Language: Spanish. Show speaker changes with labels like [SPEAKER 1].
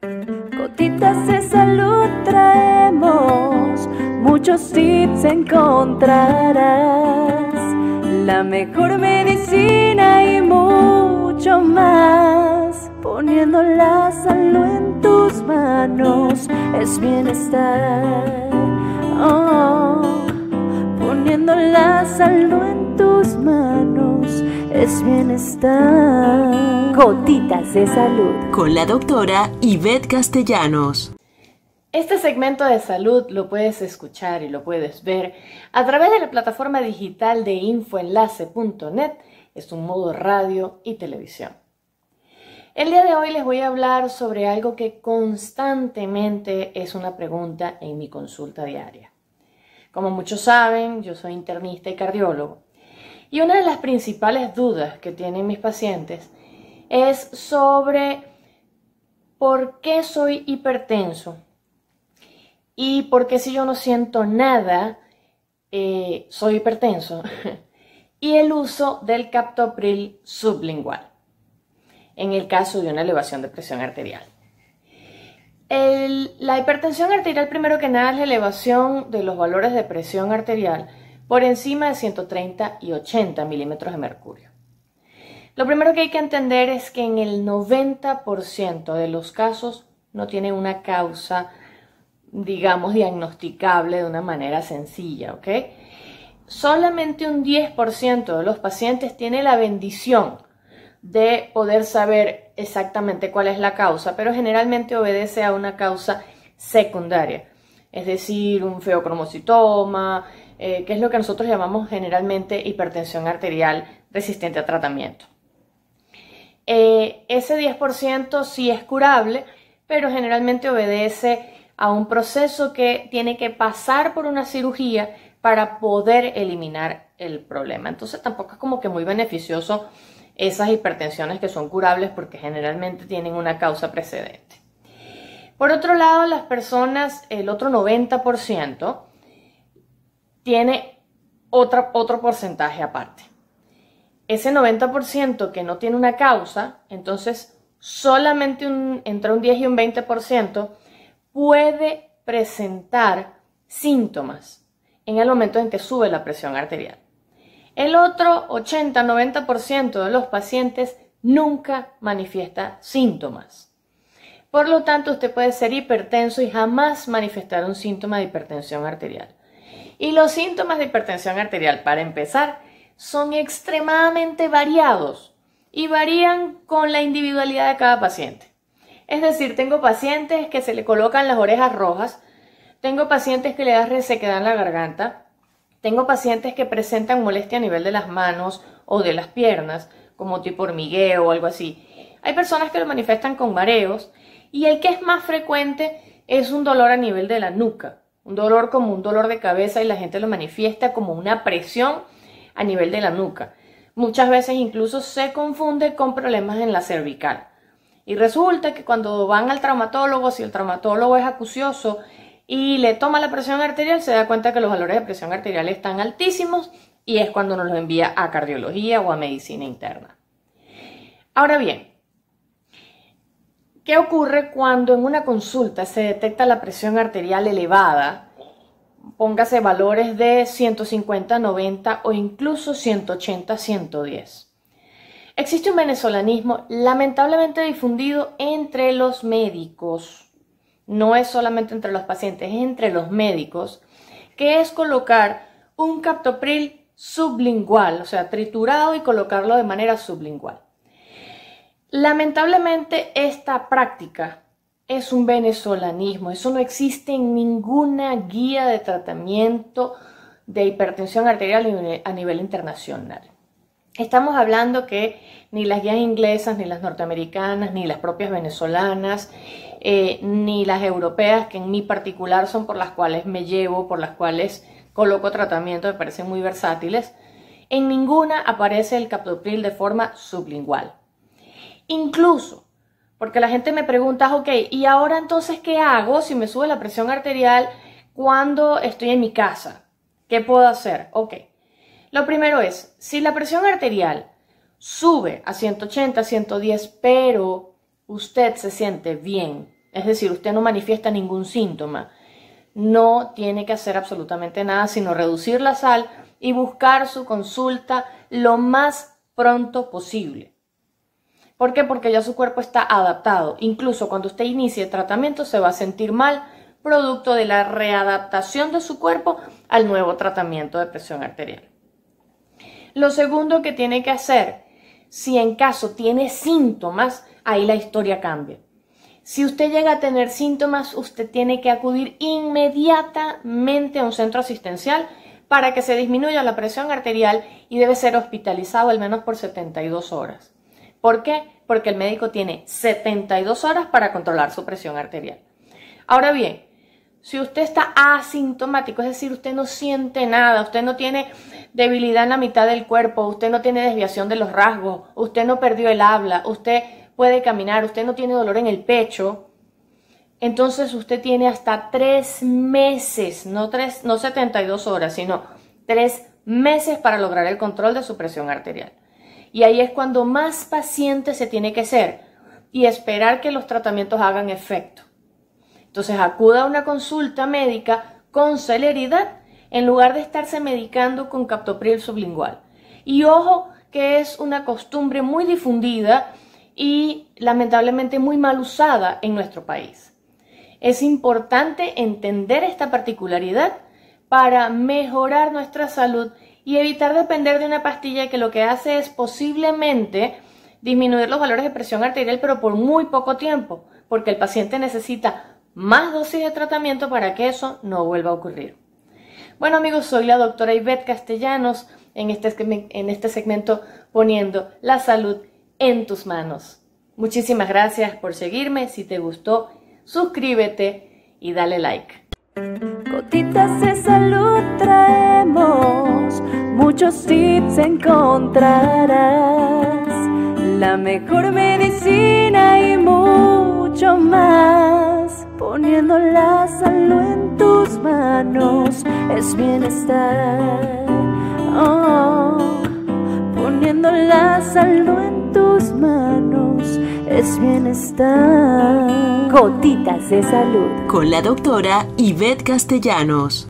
[SPEAKER 1] Gotitas de salud traemos, muchos tips encontrarás, la mejor medicina y mucho más, poniendo la salud en tus manos es bienestar. Oh, poniendo la salud en tus manos
[SPEAKER 2] es bienestar. Gotitas de salud. Con la doctora Ivette Castellanos. Este segmento de salud lo puedes escuchar y lo puedes ver a través de la plataforma digital de infoenlace.net. Es un modo radio y televisión. El día de hoy les voy a hablar sobre algo que constantemente es una pregunta en mi consulta diaria. Como muchos saben, yo soy internista y cardiólogo. Y una de las principales dudas que tienen mis pacientes es sobre por qué soy hipertenso y por qué si yo no siento nada eh, soy hipertenso y el uso del captopril sublingual en el caso de una elevación de presión arterial. la hipertensión arterial, primero que nada, es la elevación de los valores de presión arterial por encima de 130 y 80 milímetros de mercurio. Lo primero que hay que entender es que en el 90% de los casos no tiene una causa, digamos, diagnosticable de una manera sencilla, ¿ok? Solamente un 10% de los pacientes tiene la bendición de poder saber exactamente cuál es la causa, pero generalmente obedece a una causa secundaria, es decir, un feocromocitoma, eh, que es lo que nosotros llamamos generalmente hipertensión arterial resistente a tratamiento. Eh, ese 10% sí es curable, pero generalmente obedece a un proceso que tiene que pasar por una cirugía para poder eliminar el problema. Entonces tampoco es como que muy beneficioso esas hipertensiones que son curables porque generalmente tienen una causa precedente. Por otro lado, las personas, el otro 90%, tiene otro porcentaje aparte. Ese 90% que no tiene una causa, entonces solamente un, entre un 10 y un 20% puede presentar síntomas en el momento en que sube la presión arterial. El otro 80-90% de los pacientes nunca manifiesta síntomas. Por lo tanto, usted puede ser hipertenso y jamás manifestar un síntoma de hipertensión arterial. Y los síntomas de hipertensión arterial, para empezar, son extremadamente variados y varían con la individualidad de cada paciente. Es decir, tengo pacientes que se le colocan las orejas rojas, tengo pacientes que le da resequedad en la garganta, tengo pacientes que presentan molestia a nivel de las manos o de las piernas, como tipo hormigueo o algo así. Hay personas que lo manifiestan con mareos y el que es más frecuente es un dolor a nivel de la nuca un dolor como un dolor de cabeza y la gente lo manifiesta como una presión a nivel de la nuca. Muchas veces incluso se confunde con problemas en la cervical. Y resulta que cuando van al traumatólogo, si el traumatólogo es acucioso y le toma la presión arterial, se da cuenta que los valores de presión arterial están altísimos y es cuando nos lo envía a cardiología o a medicina interna. Ahora bien, ¿Qué ocurre cuando en una consulta se detecta la presión arterial elevada? Póngase valores de 150, 90 o incluso 180, 110. Existe un venezolanismo lamentablemente difundido entre los médicos, no es solamente entre los pacientes, es entre los médicos, que es colocar un captopril sublingual, o sea, triturado y colocarlo de manera sublingual. Lamentablemente esta práctica es un venezolanismo, eso no existe en ninguna guía de tratamiento de hipertensión arterial a nivel internacional. Estamos hablando que ni las guías inglesas, ni las norteamericanas, ni las propias venezolanas, eh, ni las europeas, que en mi particular son por las cuales me llevo, por las cuales coloco tratamiento, me parecen muy versátiles, en ninguna aparece el captopril de forma sublingual. Incluso, porque la gente me pregunta, ok, ¿y ahora entonces qué hago si me sube la presión arterial cuando estoy en mi casa? ¿Qué puedo hacer? Ok. Lo primero es, si la presión arterial sube a 180, 110, pero usted se siente bien, es decir, usted no manifiesta ningún síntoma, no tiene que hacer absolutamente nada sino reducir la sal y buscar su consulta lo más pronto posible. ¿Por qué? Porque ya su cuerpo está adaptado. Incluso cuando usted inicie el tratamiento se va a sentir mal, producto de la readaptación de su cuerpo al nuevo tratamiento de presión arterial. Lo segundo que tiene que hacer, si en caso tiene síntomas, ahí la historia cambia. Si usted llega a tener síntomas, usted tiene que acudir inmediatamente a un centro asistencial para que se disminuya la presión arterial y debe ser hospitalizado al menos por 72 horas. ¿Por qué? Porque el médico tiene 72 horas para controlar su presión arterial. Ahora bien, si usted está asintomático, es decir, usted no siente nada, usted no tiene debilidad en la mitad del cuerpo, usted no tiene desviación de los rasgos, usted no perdió el habla, usted puede caminar, usted no tiene dolor en el pecho, entonces usted tiene hasta tres meses, no, tres, no 72 horas, sino tres meses para lograr el control de su presión arterial. Y ahí es cuando más paciente se tiene que ser y esperar que los tratamientos hagan efecto. Entonces acuda a una consulta médica con celeridad en lugar de estarse medicando con captopril sublingual. Y ojo que es una costumbre muy difundida y lamentablemente muy mal usada en nuestro país. Es importante entender esta particularidad para mejorar nuestra salud y evitar depender de una pastilla que lo que hace es posiblemente disminuir los valores de presión arterial, pero por muy poco tiempo, porque el paciente necesita más dosis de tratamiento para que eso no vuelva a ocurrir. Bueno amigos, soy la doctora Ivette Castellanos en este, este segmento poniendo la salud en tus manos. Muchísimas gracias por seguirme, si te gustó, suscríbete y dale like. de salud
[SPEAKER 1] traemos muchos tips encontrarás la mejor medicina y mucho más. Poniendo la salud en tus manos es bienestar. Oh, poniendo la salud en tus manos es bienestar.
[SPEAKER 2] Gotitas de salud. Con la doctora Ivette Castellanos.